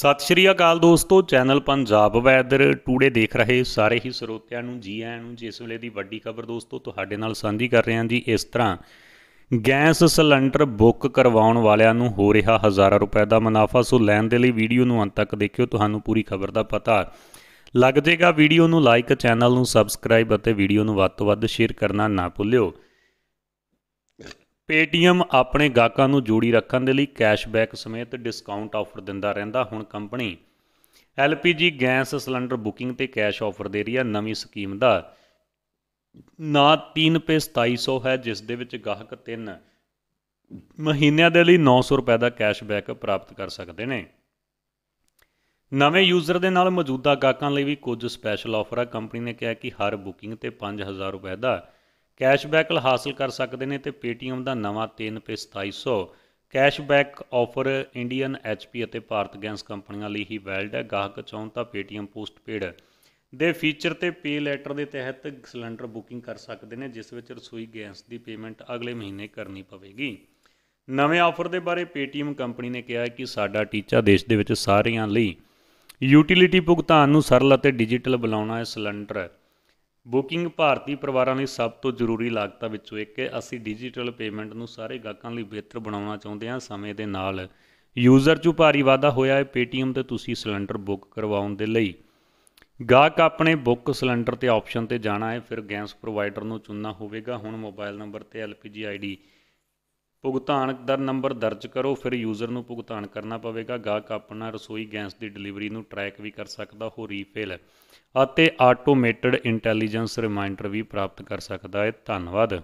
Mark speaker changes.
Speaker 1: ਸਤਿ ਸ਼੍ਰੀ ਅਕਾਲ ਦੋਸਤੋ channel Punjab weather today ਦੇਖ ਰਹੇ ਸਾਰੇ ਹੀ ਸਰੋਤਿਆਂ ਨੂੰ ਜੀ ਆਇਆਂ ਨੂੰ ਜਿਸ ਵੇਲੇ ਦੀ ਵੱਡੀ ਖਬਰ ਦੋਸਤੋ ਤੁਹਾਡੇ ਨਾਲ ਸਾਂਝੀ ਕਰ ਰਹੇ ਹਾਂ ਜੀ ਇਸ ਤਰ੍ਹਾਂ ਗੈਸ ਸਿਲੰਡਰ ਬੁੱਕ ਕਰਵਾਉਣ ਵਾਲਿਆਂ ਨੂੰ ਹੋ ਰਿਹਾ ਹਜ਼ਾਰਾਂ ਰੁਪਏ ਦਾ ਮੁਨਾਫਾ ਸੋ ਲੈਣ ਦੇ ਲਈ ਵੀਡੀਓ ਨੂੰ ਅੰਤ ਤੱਕ ਦੇਖਿਓ ਤੁਹਾਨੂੰ ਪੂਰੀ ਖਬਰ ਦਾ ਪਤਾ ਲੱਗ ਜਾਏਗਾ ਵੀਡੀਓ ਨੂੰ ਲਾਈਕ ਚੈਨਲ ਨੂੰ ਸਬਸਕ੍ਰਾਈਬ ਅਤੇ ਵੀਡੀਓ ਨੂੰ ਵੱਧ ਤੋਂ ਵੱਧ ਸ਼ੇਅਰ ਕਰਨਾ ਨਾ ਭੁੱਲਿਓ ਪੇਟੀਐਮ ਆਪਣੇ ਗਾਹਕਾਂ ਨੂੰ ਜੋੜੀ ਰੱਖਣ ਦੇ ਲਈ ਕੈਸ਼ਬੈਕ ਸਮੇਤ ਡਿਸਕਾਊਂਟ ਆਫਰ ਦਿੰਦਾ ਰਹਿੰਦਾ ਹੁਣ company LPG gas cylinder booking ਤੇ ਕੈਸ਼ ਆਫਰ ਦੇ ਰਹੀ ਹੈ ਨਵੀਂ ਸਕੀਮ ਦਾ ਨਾ 3 ਰੁਪਏ 2700 ਹੈ ਜਿਸ ਦੇ ਵਿੱਚ ਗਾਹਕ 3 ਮਹੀਨਿਆਂ ਦੇ ਲਈ 900 ਰੁਪਏ ਦਾ ਕੈਸ਼ਬੈਕ ਪ੍ਰਾਪਤ ਕਰ ਸਕਦੇ ਨੇ ਨਵੇਂ ਯੂਜ਼ਰ ਦੇ ਨਾਲ ਮੌਜੂਦਾ ਗਾਹਕਾਂ ਲਈ ਵੀ ਕੁਝ ਸਪੈਸ਼ਲ ਆਫਰ ਹੈ ਕੰਪਨੀ ਨੇ ਕਿਹਾ ਕਿ ਹਰ ਬੁਕਿੰਗ ਤੇ 5000 ਰੁਪਏ ਦਾ ਕੈਸ਼ਬੈਕ ਹਾਸਲ ਕਰ ਸਕਦੇ ਨੇ ਤੇ Paytm ਦਾ ਨਵਾਂ 3/2700 ਕੈਸ਼ਬੈਕ ਆਫਰ ਇੰਡੀਅਨ ਐਚਪੀ ਅਤੇ ਭਾਰਤ ਗੈਸ ਕੰਪਨੀਆਂ ਲਈ ਹੀ ਵੈਲਡ ਹੈ ਗਾਹਕ ਚਾਹੁੰ ਤਾਂ Paytm ਪੋਸਟਪੇਡ ਦੇ ਫੀਚਰ ਤੇ ਪੇ ਲੈਟਰ ਦੇ ਤਹਿਤ ਸਿਲੰਡਰ ਬੁਕਿੰਗ ਕਰ ਸਕਦੇ ਨੇ ਜਿਸ ਵਿੱਚ ਰਸੋਈ ਗੈਸ ਦੀ ਪੇਮੈਂਟ ਅਗਲੇ ਮਹੀਨੇ ਕਰਨੀ ਪਵੇਗੀ ਨਵੇਂ ਆਫਰ ਦੇ ਬਾਰੇ Paytm ਕੰਪਨੀ ਨੇ ਕਿਹਾ ਕਿ ਸਾਡਾ ਟੀਚਾ ਦੇਸ਼ ਦੇ ਵਿੱਚ ਸਾਰਿਆਂ ਲਈ ਯੂਟਿਲਿਟੀ ਭੁਗਤਾਨ ਨੂੰ ਸਰਲ ਅਤੇ ਡਿਜੀਟਲ ਬਣਾਉਣਾ ਹੈ ਸਿਲੰਡਰ ਬੁਕਿੰਗ ਭਾਰਤੀ ਪਰਿਵਾਰਾਂ ਲਈ ਸਭ ਤੋਂ ਜ਼ਰੂਰੀ ਲਾਗਤਾਂ ਵਿੱਚੋਂ ਇੱਕ ਹੈ ਅਸੀਂ ਡਿਜੀਟਲ ਪੇਮੈਂਟ ਨੂੰ ਸਾਰੇ ਗਾਹਕਾਂ ਲਈ ਬਿਹਤਰ ਬਣਾਉਣਾ ਚਾਹੁੰਦੇ ਹਾਂ ਸਮੇਂ ਦੇ ਨਾਲ ਯੂਜ਼ਰ ਚੋਂ ਭਾਰੀ ਵਾਧਾ ਹੋਇਆ ਹੈ Paytm ਤੇ ਤੁਸੀਂ ਸਿਲੰਡਰ ਬੁੱਕ ਕਰਵਾਉਣ ਦੇ ਲਈ ਗਾਹਕ ਆਪਣੇ ਬੁੱਕ ਸਿਲੰਡਰ ਤੇ ਆਪਸ਼ਨ ਤੇ ਜਾਣਾ ਹੈ ਫਿਰ ਗੈਸ ਪ੍ਰੋਵਾਈਡਰ ਨੂੰ ਚੁਣਨਾ ਹੋਵੇਗਾ ਹੁਣ ਮੋਬਾਈਲ ਨੰਬਰ ਤੇ LPG ਆਈਡੀ ਭੁਗਤਾਨ ਦਰ ਨੰਬਰ ਦਰਜ ਕਰੋ ਫਿਰ ਯੂਜ਼ਰ ਨੂੰ ਭੁਗਤਾਨ ਕਰਨਾ ਪਵੇਗਾ ਗਾਹਕ ਆਪਣਾ ਰਸੋਈ ਗੈਸ ਦੀ ਡਿਲੀਵਰੀ ਨੂੰ ਟਰੈਕ ਵੀ ਕਰ ਸਕਦਾ ਹੋ ਰੀਫਿਲ ਅਤੇ ਆਟੋਮੇਟਡ ਇੰਟੈਲੀਜੈਂਸ ਰਿਮਾਈਂਡਰ ਵੀ ਪ੍ਰਾਪਤ ਕਰ ਸਕਦਾ ਹੈ ਧੰਨਵਾਦ